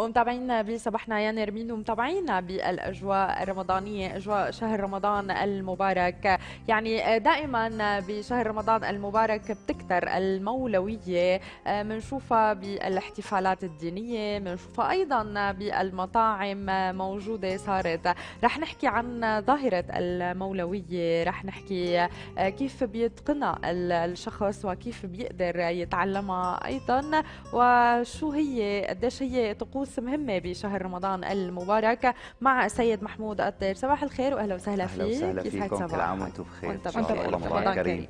ومتابعينا بصباحنا يا نرمين ومتابعينا بالاجواء الرمضانيه اجواء شهر رمضان المبارك يعني آه، دائما بشهر رمضان المبارك بتكثر المولويه بنشوفها آه، بالاحتفالات الدينيه بنشوفها ايضا بالمطاعم موجوده صارت رح نحكي عن ظاهره المولويه رح نحكي آه، كيف بيتقنها الشخص وكيف بيقدر يتعلمها ايضا وشو هي قديش هي طقوس طقوس مهمه بشهر رمضان المبارك مع السيد محمود الطير صباح الخير واهلا وسهلا فيك اهلا وسهلا فيكم كل عام وانتم بخير وانت الله رمضان كريم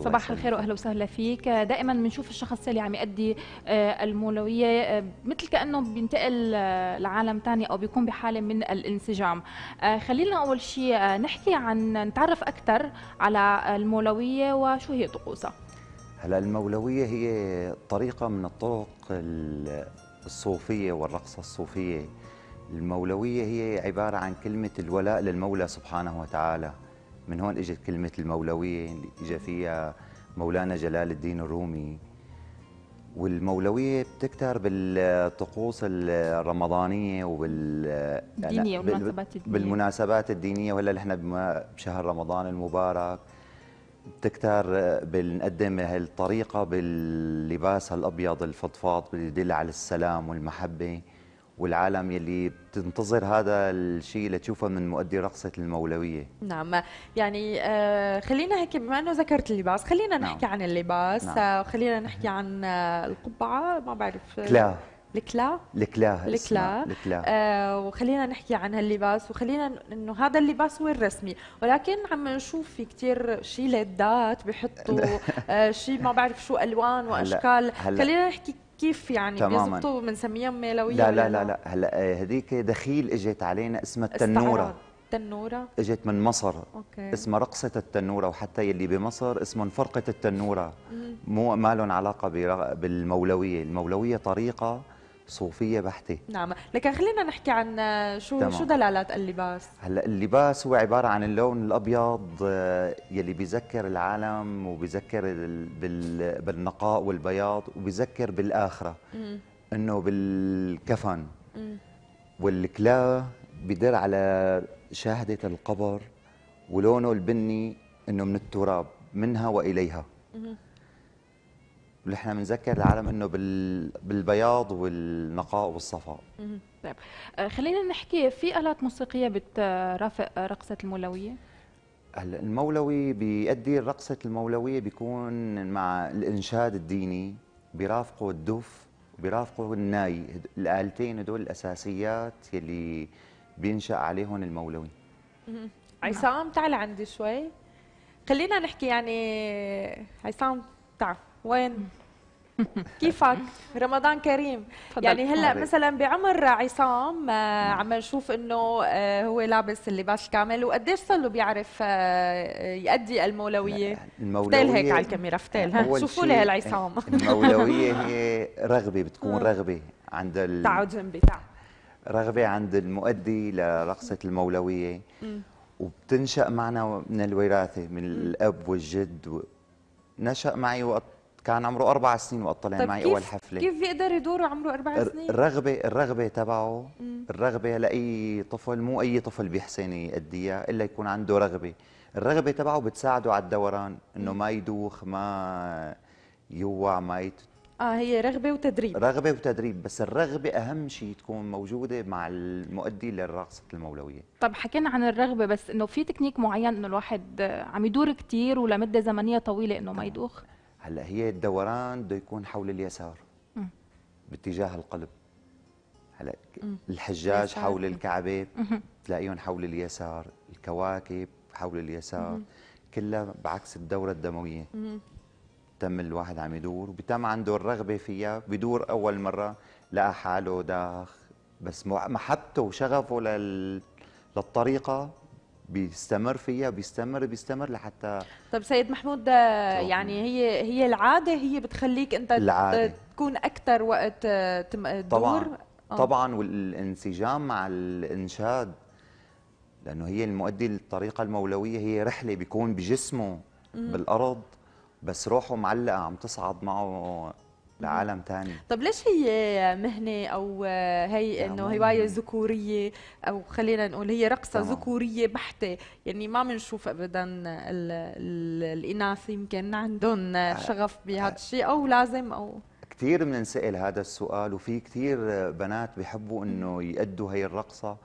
صباح الخير واهلا وسهلا فيك دائما بنشوف الشخص اللي عم يؤدي آه، المولويه آه، مثل كانه بينتقل آه، لعالم ثاني او بيكون بحاله من الانسجام خلينا اول شيء نحكي عن نتعرف اكثر على المولويه وشو هي طقوسها هلا المولويه هي طريقه من الطرق الصوفية والرقصة الصوفية المولوية هي عبارة عن كلمة الولاء للمولى سبحانه وتعالى من هون اجت كلمة المولوية اللي اجى فيها مولانا جلال الدين الرومي والمولوية بتكتر بالطقوس الرمضانية وبال الدينية والمناسبات الدينية بالمناسبات الدينية وهلا نحن بشهر رمضان المبارك بتكتر آه، بنقدم هالطريقة باللباس الأبيض الفضفاض اللي يدل على السلام والمحبة والعالم يلي بتنتظر هذا الشيء لتشوفه من مؤدي رقصة المولوية نعم يعني آه، خلينا هيك بما أنه ذكرت اللباس خلينا نحكي نعم. عن اللباس نعم. آه، خلينا نحكي عن القبعة ما بعرف كلا الكلا الكلا الكلا الكلا آه وخلينا نحكي عن هاللباس وخلينا انه هذا اللباس هو الرسمي ولكن عم نشوف في كثير شيء ليدات بحطوا آه شيء ما بعرف شو الوان واشكال هلأ. هلأ. خلينا نحكي كيف يعني بيزبطوا بنسميها ميلويه لا لا لا لا هلا آه، هذيك دخيل اجت علينا اسمها التنوره التنوره اجت من مصر أوكي. اسمها رقصه التنوره وحتى يلي بمصر اسمهم فرقه التنوره مو ما لهم علاقه بالمولويه المولويه طريقه صوفيه بحته نعم لكن خلينا نحكي عن شو تمام. شو دلالات اللباس هلا اللباس هو عباره عن اللون الابيض آه، يلي بيذكر العالم وبيذكر بالنقاء والبياض وبيذكر بالاخره انه بالكفن مم. والكلا بدر على شاهده القبر ولونه البني انه من التراب منها واليها مم. ونحن بنذكر العالم انه بالبياض والنقاء والصفاء طيب آه، خلينا نحكي في الات موسيقيه بترافق رقصه المولويه هلا المولوي بيأدي رقصة المولويه بيكون مع الانشاد الديني بيرافقه الدف وبيرافقه الناي الالتين هدول الاساسيات يلي بينشا عليهم المولوي نعم. عصام تعال عندي شوي خلينا نحكي يعني عصام تعال وين؟ كيفك؟ رمضان كريم فضل. يعني هلا مثلا بعمر عصام آه، عم نشوف انه آه، هو لابس اللباس الكامل وقديش صار له بيعرف آه، يأدي المولويه؟ المولويه فتيل هيك على الكاميرا فتيل شوفوا لي هالعصام المولويه هي رغبه بتكون رغبه عند ال... تعوا جنبي تعوا رغبه عند المؤدي لرقصه المولويه وبتنشا معنا من الوراثه من الاب والجد نشا معي وقت كان عمره اربع سنين وقت طلع طيب معي اول حفله كيف بيقدر يدور عمره اربع سنين الرغبه الرغبه تبعه مم. الرغبه لاي طفل مو اي طفل بيحسن يأديها الا يكون عنده رغبه الرغبه تبعه بتساعده على الدوران انه ما يدوخ ما يوع ما يت... اه هي رغبه وتدريب رغبه وتدريب بس الرغبه اهم شيء تكون موجوده مع المؤدي للرقصه المولويه طب حكينا عن الرغبه بس انه في تكنيك معين انه الواحد عم يدور كثير ولمده زمنيه طويله انه ما نعم. يدوخ هلا هي الدوران بده يكون حول اليسار باتجاه القلب هلا الحجاج حول الكعبه تلاقيهم حول اليسار الكواكب حول اليسار كلها بعكس الدوره الدمويه تم الواحد عم يدور وبتم عنده الرغبه فيها بدور اول مره لقى حاله داخ بس محبته وشغفه لل... للطريقه بيستمر فيها بيستمر بيستمر لحتى طب سيد محمود آه، يعني هي هي العاده هي بتخليك انت العادة. تكون اكثر وقت آه، تدور طبعا أوه. طبعا والانسجام مع الانشاد لانه هي المؤدي الطريقه المولويه هي رحله بيكون بجسمه بالارض بس روحه معلقه عم تصعد معه لعالم تاني طب ليش هي مهنه او هي انه هوايه ذكوريه او خلينا نقول هي رقصه ذكوريه بحته يعني ما بنشوف ابدا الاناث يمكن عندهم شغف بهذا الشيء او لازم او كثير بننسال هذا السؤال وفي كثير بنات بحبوا انه يأدوا هي الرقصه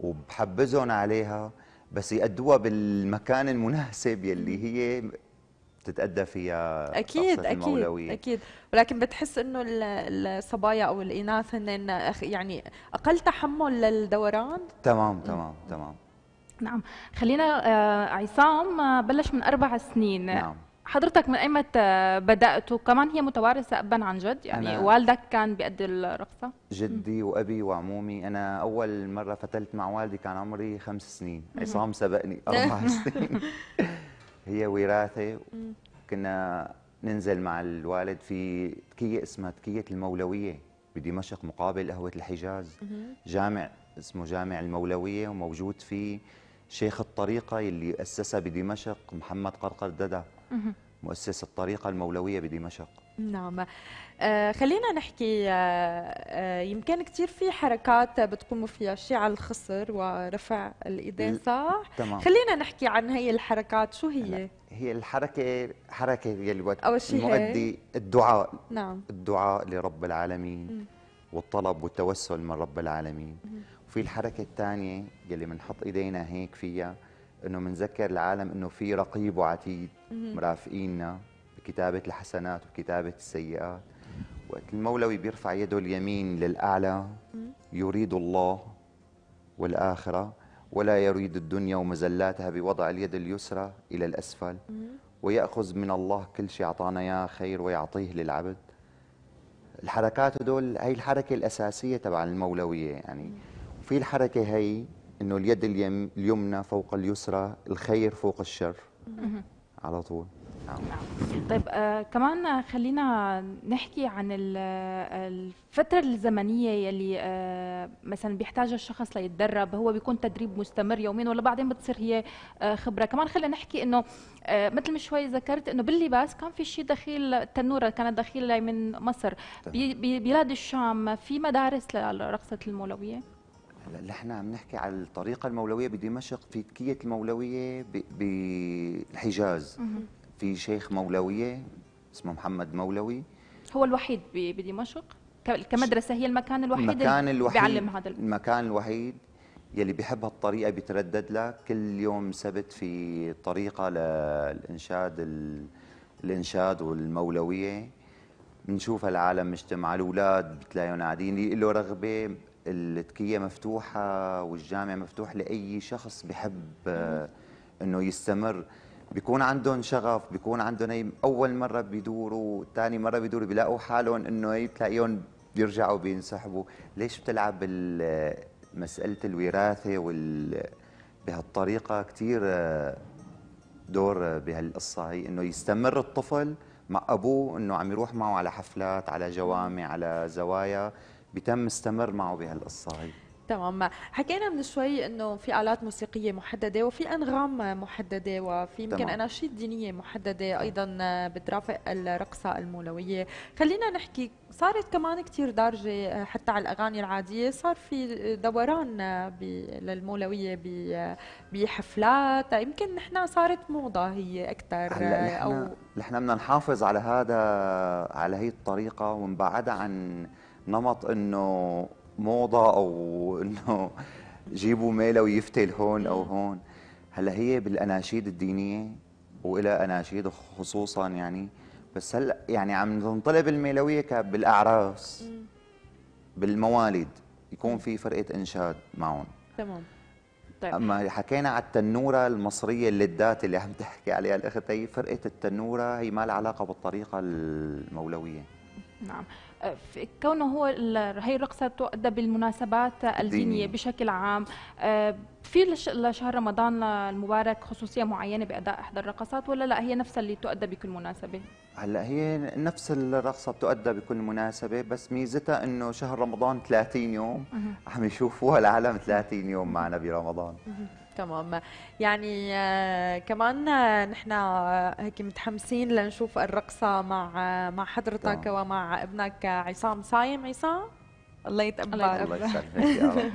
وبحبزهم عليها بس يأدوها بالمكان المناسب يلي هي بتتأدى فيها أكيد أكيد المولوية. أكيد ولكن بتحس إنه الصبايا أو الإناث هن يعني أقل تحمل للدوران تمام تمام تمام نعم خلينا آه، عصام آه، بلش من أربع سنين نعم حضرتك من ايمت بدات وكمان هي متوارثه ابا عن جد يعني والدك كان بيأدي الرقصه جدي وابي وعمومي انا اول مره فتلت مع والدي كان عمري خمس سنين عصام سبقني اربع سنين هي وراثه كنا ننزل مع الوالد في تكيه اسمها تكيه المولويه بدمشق مقابل قهوه الحجاز جامع اسمه جامع المولويه وموجود فيه شيخ الطريقه اللي اسسها بدمشق محمد قرقر ددا مؤسس الطريقة المولوية بدمشق نعم آه خلينا نحكي آه آه يمكن كثير في حركات بتقوموا فيها الشيعة الخصر ورفع الإيدين صح؟ تمام خلينا نحكي عن هي الحركات شو هي؟ هي الحركة حركة يلي أول الدعاء نعم الدعاء لرب العالمين م. والطلب والتوسل من رب العالمين م. وفي الحركة الثانية يلي بنحط إيدينا هيك فيها انه بنذكر العالم انه في رقيب وعتيد مرافقينا بكتابه الحسنات وكتابه السيئات وقت المولوي بيرفع يده اليمين للاعلى يريد الله والاخره ولا يريد الدنيا ومزلاتها بوضع اليد اليسرى الى الاسفل وياخذ من الله كل شيء اعطانا اياه خير ويعطيه للعبد الحركات هدول هي الحركه الاساسيه تبع المولويه يعني وفي الحركه هي انه اليد اليمنى فوق اليسرى الخير فوق الشر على طول نعم. طيب آه كمان خلينا نحكي عن الفترة الزمنية يلي آه مثلا بيحتاجها الشخص ليتدرب هو بيكون تدريب مستمر يومين ولا بعدين بتصير هي آه خبرة كمان خلينا نحكي انه آه مثل ما شوي ذكرت انه باللباس كان في شيء دخيل التنورة كانت دخيلة من مصر بي بي بلاد الشام في مدارس لرقصة المولوية هلا نحن عم نحكي على الطريقه المولويه بدمشق في تكيه المولويه بالحجاز في شيخ مولويه اسمه محمد مولوي هو الوحيد بدمشق كمدرسه هي المكان الوحيد المكان الوحيد بيعلم هذا المكان الوحيد يلي بحب هالطريقه بيتردد لها كل يوم سبت في طريقه للانشاد الانشاد والمولويه بنشوف العالم مجتمع الاولاد بتلاقيهم قاعدين له رغبه التكيه مفتوحه والجامع مفتوح لاي شخص بحب آه، انه يستمر بيكون عندهم شغف بيكون عندهم اي اول مره بيدوروا ثاني مره بيدوروا بيلاقوا حالهم انه إيه، تلاقيهم بيرجعوا بينسحبوا ليش بتلعب مساله الوراثه وال بهالطريقه كثير آه، دور بهالقصه هي انه يستمر الطفل مع ابوه انه عم يروح معه على حفلات على جوامع على زوايا بتم مستمر معه بهالقصه هي تمام حكينا من شوي انه في الات موسيقيه محدده وفي انغام محدده وفي يمكن اناشيد دينيه محدده ايضا بترافق الرقصه المولويه خلينا نحكي صارت كمان كثير دارجه آه، حتى على الاغاني العاديه صار في دوران آه، للمولويه آه، بحفلات يمكن نحن صارت موضه هي اكثر او نحن بدنا نحافظ على هذا على هي الطريقه ونبعدها عن نمط انه موضه او انه جيبوا ميله ويفتل هون او هون هلا هي بالاناشيد الدينيه والى اناشيد خصوصا يعني بس هلا يعني عم تنطلب الميلويه بالاعراس بالموالد يكون في فرقه انشاد معهم تمام طيب. اما حكينا على التنوره المصريه اللدات اللي عم تحكي عليها الاخت هي فرقه التنوره هي ما لها علاقه بالطريقه المولويه نعم أه، كونه هو هي الرقصة تؤدى بالمناسبات الدينية بشكل عام أه، في لشهر رمضان المبارك خصوصية معينة بأداء إحدى الرقصات ولا لا هي نفسها اللي تؤدى بكل مناسبة؟ هلا هي نفس الرقصة بتؤدى بكل مناسبة بس ميزتها إنه شهر رمضان 30 يوم عم يشوفوها العالم 30 يوم معنا برمضان تمام يعني آه، كمان آه، نحن آه، هيك متحمسين لنشوف الرقصه مع مع حضرتك ومع ابنك عصام صايم عصام الله يتقبل الله يتقبل